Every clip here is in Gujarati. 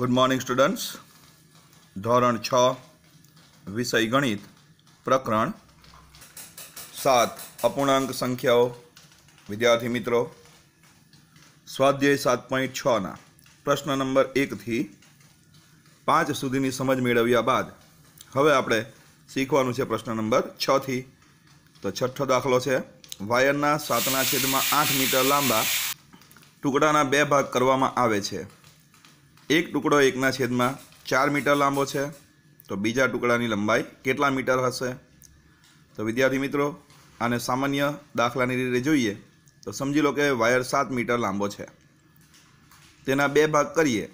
ગુડ મોર્નિંગ સ્ટુડન્ટ્સ ધોરણ છ વિષય ગણિત પ્રકરણ સાત અપૂર્ણાંક સંખ્યાઓ વિદ્યાર્થી મિત્રો સ્વાધ્યાય સાત પોઈન્ટ છના પ્રશ્ન નંબર એકથી પાંચ સુધીની સમજ મેળવ્યા બાદ હવે આપણે શીખવાનું છે પ્રશ્ન નંબર છથી તો છઠ્ઠો દાખલો છે વાયરના સાતના છેદમાં આઠ મીટર લાંબા ટુકડાના બે ભાગ કરવામાં આવે છે એક ટુકડો એકના છેદમાં ચાર મીટર લાંબો છે તો બીજા ટુકડાની લંબાઈ કેટલા મીટર હશે તો વિદ્યાર્થી મિત્રો આને સામાન્ય દાખલાની રીતે જોઈએ તો સમજી લો કે વાયર સાત મીટર લાંબો છે તેના બે ભાગ કરીએ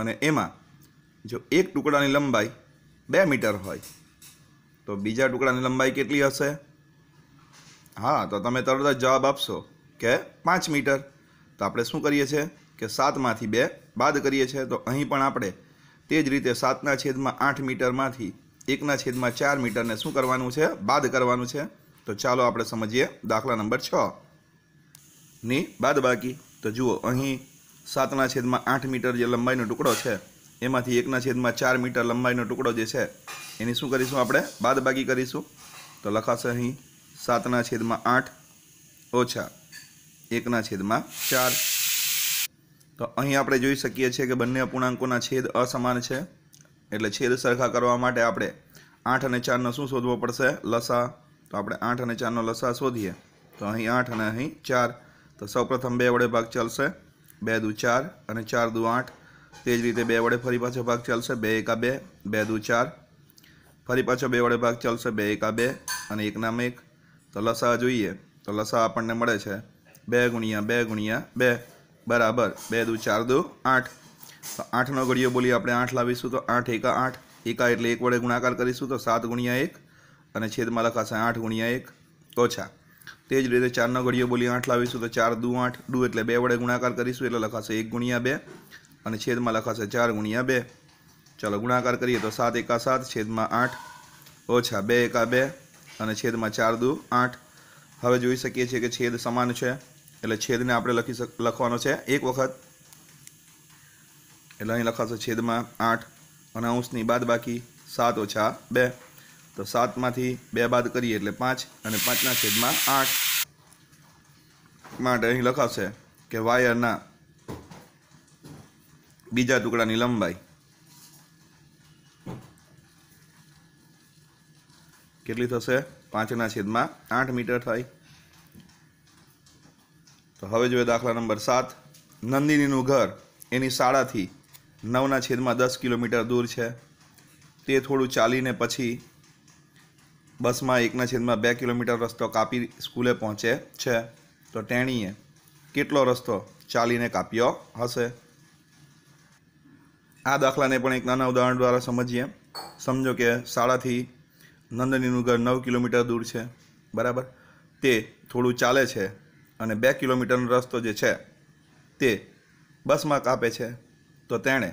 અને એમાં જો એક ટુકડાની લંબાઈ બે મીટર હોય તો બીજા ટુકડાની લંબાઈ કેટલી હશે હા તો તમે તરત જ જવાબ આપશો કે પાંચ મીટર તો આપણે શું કરીએ છીએ કે સાતમાંથી બે બાદ કરીએ છીએ તો અહીં પણ આપણે તે જ રીતે સાતના છેદમાં આઠ મીટરમાંથી એકના છેદમાં ચાર મીટરને શું કરવાનું છે બાદ કરવાનું છે તો ચાલો આપણે સમજીએ દાખલા નંબર છ ની બાકી તો જુઓ અહીં સાતના છેદમાં આઠ મીટર જે લંબાઈનો ટુકડો છે એમાંથી એકના છેદમાં ચાર મીટર લંબાઈનો ટુકડો જે છે એની શું કરીશું આપણે બાદ બાકી કરીશું તો લખાશે અહીં સાતના છેદમાં આઠ ઓછા એકના છેદમાં ચાર તો અહીં આપણે જોઈ શકીએ છીએ કે બંને અપૂર્ણાંકોના છેદ અસમાન છે એટલે છેદ સરખા કરવા માટે આપણે આઠ અને ચારનો શું શોધવો પડશે લસા તો આપણે આઠ અને ચારનો લસા શોધીએ તો અહીં આઠ અને અહીં ચાર તો સૌપ્રથમ બે વડે ભાગ ચાલશે બે દુ ચાર અને ચાર દુ આઠ તે જ રીતે બે વડે ફરી પાછો ભાગ ચાલશે બે એકા બે બે દુ ચાર ફરી પાછો બે વડે ભાગ ચાલશે બે એકા બે અને એક નામ એક તો લસા જોઈએ તો લસા આપણને મળે છે બે ગુણ્યા બે ગુણ્યા બે બરાબર બે દુ ચાર દુ આઠ તો આઠનો ઘડિયો બોલીએ આપણે આઠ લાવીશું તો આઠ એકા આઠ એકા એટલે એક વડે ગુણાકાર કરીશું તો સાત ગુણ્યા એક અને છેદમાં લખાશે આઠ ગુણ્યા એક ઓછા તે જ રીતે ચારનો ઘડિયો બોલીએ આઠ લાવીશું તો ચાર દુ આઠ દુ એટલે બે વડે ગુણાકાર કરીશું એટલે લખાશે એક ગુણ્યા બે અને છેદમાં લખાશે ચાર ગુણ્યા બે ચાલો ગુણાકાર કરીએ તો સાત એકા સાત છેદમાં આઠ ઓછા બે એકા બે અને છેદમાં ચાર દુ આઠ હવે જોઈ શકીએ છીએ કે છેદ સમાન છે એટલે છેદને આપણે લખી શક લખવાનો છે એક વખત એટલે અહીં લખાશે છેદમાં આઠ અને અંશની બાદ બાકી સાત ઓછા બે તો સાતમાંથી બે બાદ કરીએ એટલે પાંચ અને પાંચના છેદમાં આઠ માટે અહીં લખાશે કે વાયરના બીજા ટુકડાની લંબાઈ કેટલી થશે પાંચના છેદમાં આઠ મીટર થાય તો હવે જોઈએ દાખલા નંબર સાત નંદિનીનું ઘર એની શાળાથી નવના છેદમાં દસ કિલોમીટર દૂર છે તે થોડું ચાલીને પછી બસમાં એકના છેદમાં બે કિલોમીટર રસ્તો કાપી સ્કૂલે પહોંચે છે તો તેણીએ કેટલો રસ્તો ચાલીને કાપ્યો હશે આ દાખલાને પણ એક નાના ઉદાહરણ દ્વારા સમજીએ સમજો કે શાળાથી નંદિનીનું ઘર નવ કિલોમીટર દૂર છે બરાબર તે થોડું ચાલે છે અને બે કિલોમીટરનો રસ્તો જે છે તે બસમાં કાપે છે તો તેણે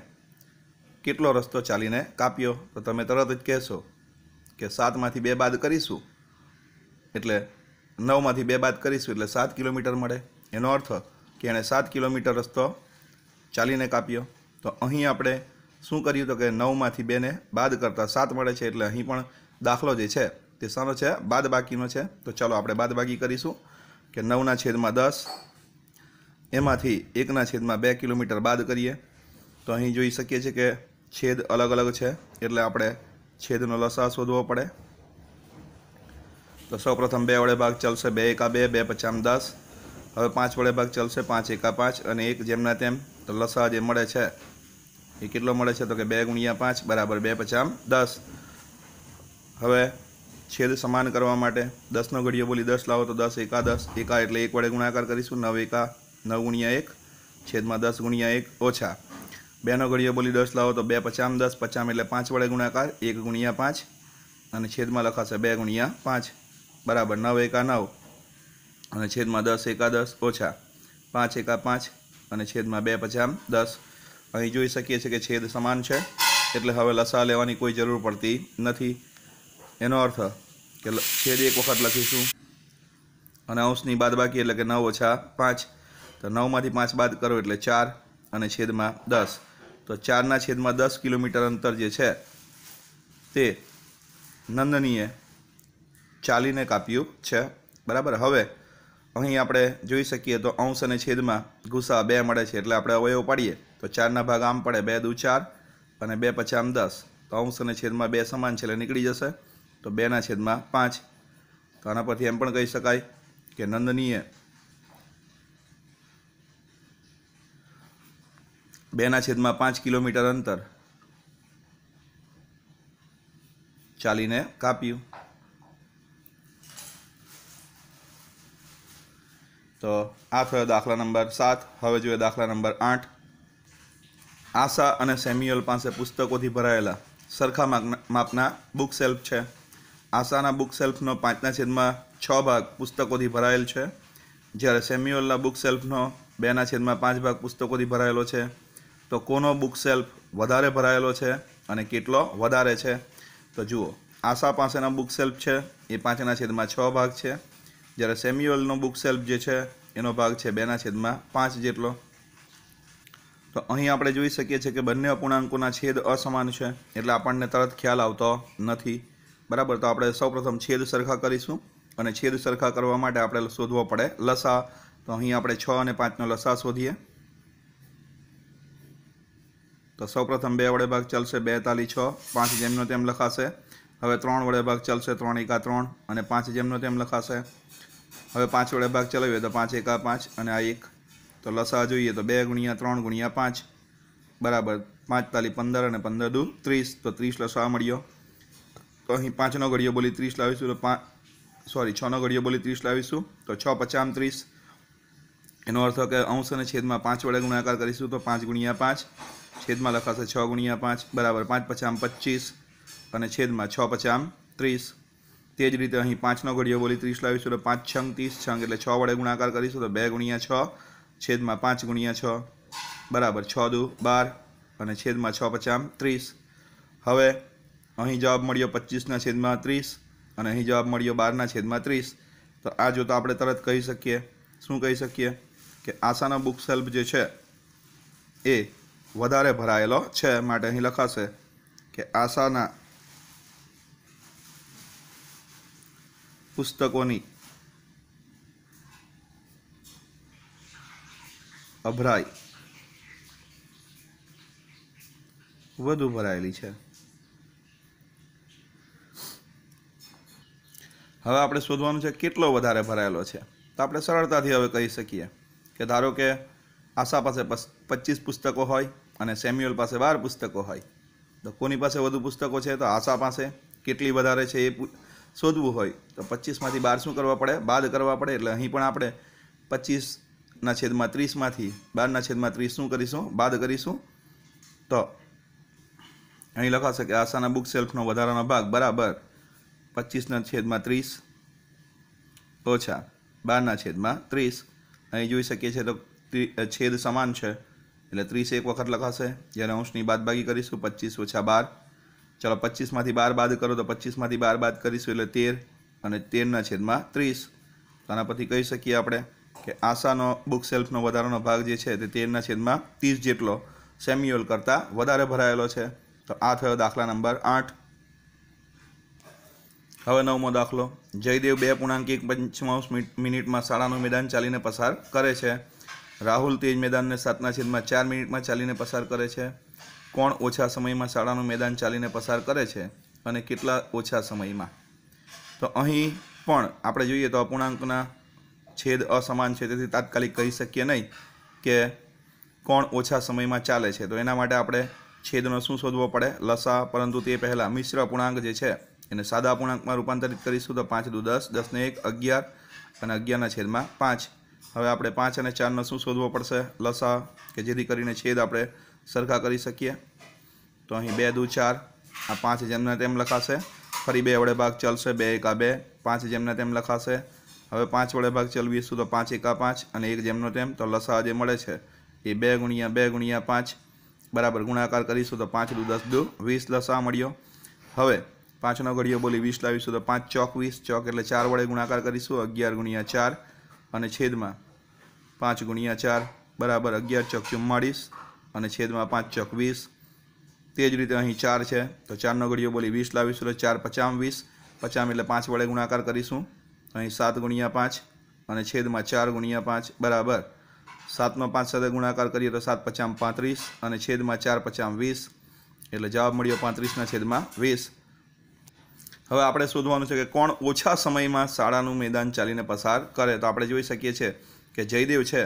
કેટલો રસ્તો ચાલીને કાપ્યો તો તમે તરત જ કહેશો કે સાતમાંથી બે બાદ કરીશું એટલે નવમાંથી બે બાદ કરીશું એટલે સાત કિલોમીટર મળે એનો અર્થ કે એણે સાત કિલોમીટર રસ્તો ચાલીને કાપ્યો તો અહીં આપણે શું કર્યું તો કે નવમાંથી બેને બાદ કરતાં સાત મળે છે એટલે અહીં પણ દાખલો જે છે તે સારો છે બાદ બાકીનો છે તો ચાલો આપણે બાદ બાકી કરીશું કે નવના છેદમાં દસ એમાંથી એકના છેદમાં બે કિલોમીટર બાદ કરીએ તો અહીં જોઈ શકીએ છીએ કે છેદ અલગ અલગ છે એટલે આપણે છેદનો લસા શોધવો પડે તો સૌપ્રથમ બે વડે ભાગ ચાલશે બે એકા બે બે પચામ દસ હવે પાંચ વડે ભાગ ચાલશે પાંચ એકા પાંચ અને એક જેમના તેમ તો લસા જે મળે છે એ કેટલો મળે છે તો કે બે ગુણ્યા પાંચ બરાબર બે પચામ દસ હવે છેદ સમાન કરવા માટે દસનો ઘડિયો બોલી દસ લાવો તો દસ એકા દસ એકા એટલે એક વડે ગુણાકાર કરીશું નવ એકા નવ ગુણ્યા એક છેદમાં દસ ગુણ્યા એક ઓછા બેનો ઘડિયો બોલી દસ લાવો તો બે પચામ દસ પચામ એટલે પાંચ વડે ગુણાકાર એક ગુણ્યા પાંચ અને છેદમાં લખાશે બે ગુણ્યા પાંચ બરાબર નવ એકા નવ અને છેદમાં દસ એકા દસ ઓછા પાંચ એકા પાંચ અને છેદમાં બે પચામ દસ અહીં જોઈ શકીએ છીએ કે છેદ સમાન છે એટલે હવે લસા લેવાની કોઈ જરૂર પડતી નથી એનો અર્થ કે છેદ એક વખત લખીશું અને અંશની બાદ બાકી એટલે કે નવ ઓછા પાંચ તો નવમાંથી પાંચ બાદ કરો એટલે ચાર અને છેદમાં દસ તો ચારના છેદમાં દસ કિલોમીટર અંતર જે છે તે નંદનીએ ચાલીને કાપ્યું છે બરાબર હવે અહીં આપણે જોઈ શકીએ તો અંશ અને છેદમાં ગુસ્સા બે મળે છે એટલે આપણે અવયવ પાડીએ તો ચારના ભાગ આમ પડે બે દુ ચાર અને બે પછી આમ દસ તો અંશ અને છેદમાં બે સમાન છે એટલે નીકળી જશે તો બેના છેદમાં પાંચ તો આના પરથી એમ પણ કહી શકાય કે નંદનીએ બેના છેદમાં પાંચ કિલોમીટર અંતર ચાલીને કાપ્યું તો આ થયો દાખલા નંબર સાત હવે જોઈએ દાખલા નંબર આઠ આશા અને સેમ્યુઅલ પાસે પુસ્તકોથી ભરાયેલા સરખા માપના બુક સેલ્ફ છે આશાના બુક સેલ્ફનો પાંચના છેદમાં છ ભાગ પુસ્તકોથી ભરાયેલ છે જ્યારે સેમ્યુઅલના બુક સેલ્ફનો બેના છેદમાં પાંચ ભાગ પુસ્તકોથી ભરાયેલો છે તો કોનો બુક સેલ્ફ વધારે ભરાયેલો છે અને કેટલો વધારે છે તો જુઓ આશા પાસેના બુક સેલ્ફ છે એ પાંચના છેદમાં છ ભાગ છે જ્યારે સેમ્યુઅલનો બુક સેલ્ફ જે છે એનો ભાગ છે બેના છેદમાં પાંચ જેટલો તો અહીં આપણે જોઈ શકીએ છીએ કે બંને અપૂર્ણાંકોના છેદ અસમાન છે એટલે આપણને તરત ખ્યાલ આવતો નથી બરાબર તો આપણે સૌપ્રથમ છેદ સરખા કરીશું અને છેદ સરખા કરવા માટે આપણે શોધવો પડે લસા તો અહીં આપણે છ અને પાંચનો લસા શોધીએ તો સૌપ્રથમ બે વડે ભાગ ચાલશે બે તાલી છ પાંચ જેમનો તેમ લખાશે હવે ત્રણ વડે ભાગ ચાલશે ત્રણ એકા ત્રણ અને પાંચ જેમનો તેમ લખાશે હવે પાંચ વડે ભાગ ચલાવીએ તો પાંચ એકા પાંચ અને આ એક તો લસા જોઈએ તો બે ગુણ્યા ત્રણ ગુણ્યા પાંચ બરાબર પાંચ તાલી પંદર અને પંદર દુ ત્રીસ તો ત્રીસ લસા મળ્યો તો અહીં પાંચનો ઘડિયો બોલી ત્રીસ લાવીશું તો પાંચ સોરી છનો ઘડિયો બોલી ત્રીસ લાવીશું તો છ પચામ ત્રીસ એનો અર્થ કે અંશ અને છેદમાં પાંચ વડે ગુણાકાર કરીશું તો પાંચ ગુણ્યા પાંચ છેદમાં લખાશે છ ગુણ્યા પાંચ બરાબર પાંચ પચામ પચીસ અને છેદમાં છ પચામ ત્રીસ તે જ રીતે અહીં પાંચનો ઘડિયો બોલી ત્રીસ લાવીશું તો પાંચ છંગ ત્રીસ છંગ એટલે છ વડે ગુણાકાર કરીશું તો બે ગુણ્યા છ છેદમાં પાંચ ગુણ્યા છ બરાબર છ દુ બાર અને છેદમાં છ પચામ ત્રીસ હવે અહીં જવાબ મળ્યો પચીસના છેદમાં ત્રીસ અને અહીં જવાબ મળ્યો બારના છેદમાં ત્રીસ તો આ જોતાં આપણે તરત કહી શકીએ શું કહી શકીએ કે આશાનો બુક સેલ્ફ જે છે એ વધારે ભરાયેલો છે માટે અહીં લખાશે કે આશાના પુસ્તકોની અભરાઈ વધુ ભરાયેલી છે હવે આપણે શોધવાનું છે કેટલો વધારે ભરાયેલો છે તો આપણે સરળતાથી હવે કહી શકીએ કે ધારો કે આશા પાસે પચીસ પુસ્તકો હોય અને સેમ્યુઅલ પાસે બાર પુસ્તકો હોય તો કોની પાસે વધુ પુસ્તકો છે તો આશા પાસે કેટલી વધારે છે એ શોધવું હોય તો પચીસમાંથી બાર શું કરવા પડે બાદ કરવા પડે એટલે અહીં પણ આપણે પચીસના છેદમાં ત્રીસમાંથી બારના છેદમાં ત્રીસ શું કરીશું બાદ કરીશું તો અહીં લખાશે કે આશાના બુક સેલ્ફનો વધારાનો ભાગ બરાબર પચીસના છેદમાં ત્રીસ ઓછા બારના છેદમાં ત્રીસ અહીં જોઈ શકીએ છીએ તો છેદ સમાન છે એટલે ત્રીસ એક વખત લખાશે જ્યારે અંશની બાદબાકી કરીશું પચીસ ઓછા બાર ચાલો પચીસમાંથી બાર બાદ કરો તો પચીસમાંથી બાર બાદ કરીશું એટલે તેર અને તેરના છેદમાં ત્રીસ આના પરથી કહી શકીએ આપણે કે આશાનો બુક સેલ્ફનો વધારાનો ભાગ જે છે તે તેરના છેદમાં ત્રીસ જેટલો સેમ્યુઅલ કરતાં વધારે ભરાયેલો છે તો આ થયો દાખલા નંબર આઠ હવે નવમો દાખલો જયદેવ બે પૂર્ણાંક એક પંચમાંશ મિનિટમાં શાળાનું મેદાન ચાલીને પસાર કરે છે રાહુલ તેજ મેદાનને સાતના છેદમાં ચાર મિનિટમાં ચાલીને પસાર કરે છે કોણ ઓછા સમયમાં શાળાનું મેદાન ચાલીને પસાર કરે છે અને કેટલા ઓછા સમયમાં તો અહીં પણ આપણે જોઈએ તો અપૂર્ણાંકના છેદ અસમાન છે તેથી તાત્કાલિક કહી શકીએ નહીં કે કોણ ઓછા સમયમાં ચાલે છે તો એના માટે આપણે છેદનો શું શોધવો પડે લસા પરંતુ તે પહેલાં મિશ્ર અપૂર્ણાંક જે છે એને સાદા અપૂર્ણાંકમાં રૂપાંતરિત કરીશું તો પાંચ દુ દસ દસને એક અગિયાર અને અગિયારના છેદમાં પાંચ હવે આપણે પાંચ અને ચારનો શું શોધવો પડશે લસા કે જેથી કરીને છેદ આપણે સરખા કરી શકીએ તો અહીં બે દુ ચાર આ પાંચ જેમને તેમ લખાશે ફરી બે વડે ભાગ ચાલશે બે એકા બે પાંચ જેમને તેમ લખાશે હવે પાંચ વડે ભાગ ચલવીશું તો પાંચ એકા પાંચ અને એક જેમનો તેમ તો લસા જે મળે છે એ બે ગુણ્યા બે ગુણ્યા પાંચ બરાબર ગુણાકાર કરીશું તો પાંચ દુ દસ દુ વીસ લસા મળ્યો હવે પાંચનો ઘડીયો બોલી વીસ લાવીશું તો પાંચ ચોક વીસ ચોક એટલે ચાર વડે ગુણાકાર કરીશું અગિયાર ગુણ્યા ચાર અને છેદમાં પાંચ ગુણ્યા ચાર બરાબર અગિયાર ચોક ચુમ્માળીસ અને છેદમાં પાંચ ચોક વીસ તે જ રીતે અહીં ચાર છે તો ચારનો ઘડીયો બોલી વીસ લાવીશું તો ચાર પચામ વીસ પચામ એટલે પાંચ વડે ગુણાકાર કરીશું અહીં સાત ગુણ્યા પાંચ અને છેદમાં ચાર ગુણ્યા પાંચ બરાબર સાતનો પાંચ સાથે ગુણાકાર કરીએ તો સાત પચામ પાંત્રીસ અને છેદમાં ચાર પચામ વીસ એટલે જવાબ મળ્યો પાંત્રીસના છેદમાં વીસ હવે આપણે શોધવાનું છે કે કોણ ઓછા સમયમાં શાળાનું મેદાન ચાલીને પસાર કરે તો આપણે જોઈ શકીએ છીએ કે જયદેવ છે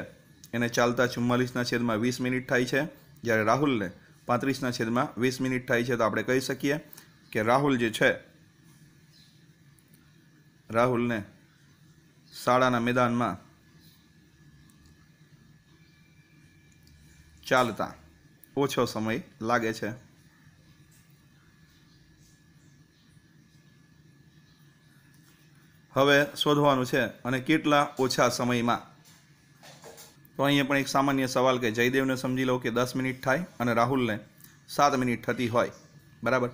એને ચાલતા ચુમ્માલીસના છેદમાં વીસ મિનિટ થાય છે જ્યારે રાહુલને પાંત્રીસના છેદમાં વીસ મિનિટ થાય છે તો આપણે કહી શકીએ કે રાહુલ જે છે રાહુલને શાળાના મેદાનમાં ચાલતા ઓછો સમય લાગે છે હવે શોધવાનું છે અને કેટલા ઓછા સમયમાં તો અહીંયા પણ એક સામાન્ય સવાલ કે જયદેવને સમજી લો કે દસ મિનિટ થાય અને રાહુલને સાત મિનિટ થતી હોય બરાબર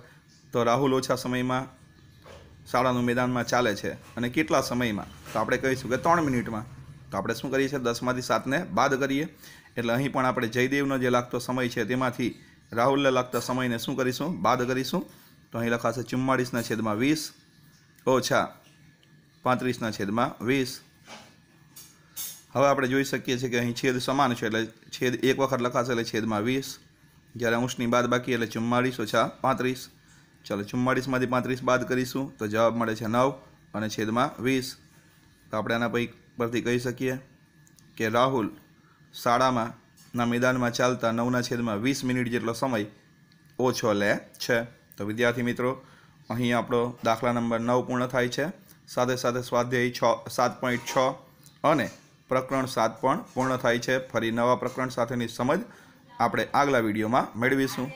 તો રાહુલ ઓછા સમયમાં શાળાનું મેદાનમાં ચાલે છે અને કેટલા સમયમાં તો આપણે કહીશું કે ત્રણ મિનિટમાં તો આપણે શું કરીએ છીએ દસમાંથી સાતને બાદ કરીએ એટલે અહીં પણ આપણે જયદેવનો જે લાગતો સમય છે તેમાંથી રાહુલને લાગતા સમયને શું કરીશું બાદ કરીશું તો અહીં લખાશે ચુમ્માળીસના છેદમાં વીસ ઓછા પાંત્રીસના છેદમાં વીસ હવે આપણે જોઈ શકીએ છીએ કે અહીં છેદ સમાન છે એટલે છેદ એક વખત લખાશે એટલે છેદમાં વીસ જ્યારે અંશની બાદ બાકી એટલે ચુમ્માળીસ ઓછા પાંત્રીસ ચાલો ચુમ્માળીસમાંથી પાંત્રીસ બાદ કરીશું તો જવાબ મળે છે નવ અને છેદમાં વીસ તો આપણે આના પરથી કહી શકીએ કે રાહુલ શાળામાં ના મેદાનમાં ચાલતા નવના છેદમાં વીસ મિનિટ જેટલો સમય ઓછો લે છે તો વિદ્યાર્થી મિત્રો અહીં આપણો દાખલા નંબર નવ પૂર્ણ થાય છે સાથે સાથે સ્વાધ્યાયી છ સાત પોઈન્ટ છ અને પ્રકરણ સાત પણ પૂર્ણ થાય છે ફરી નવા પ્રકરણ સાથેની સમજ આપણે આગલા વિડીયોમાં મેળવીશું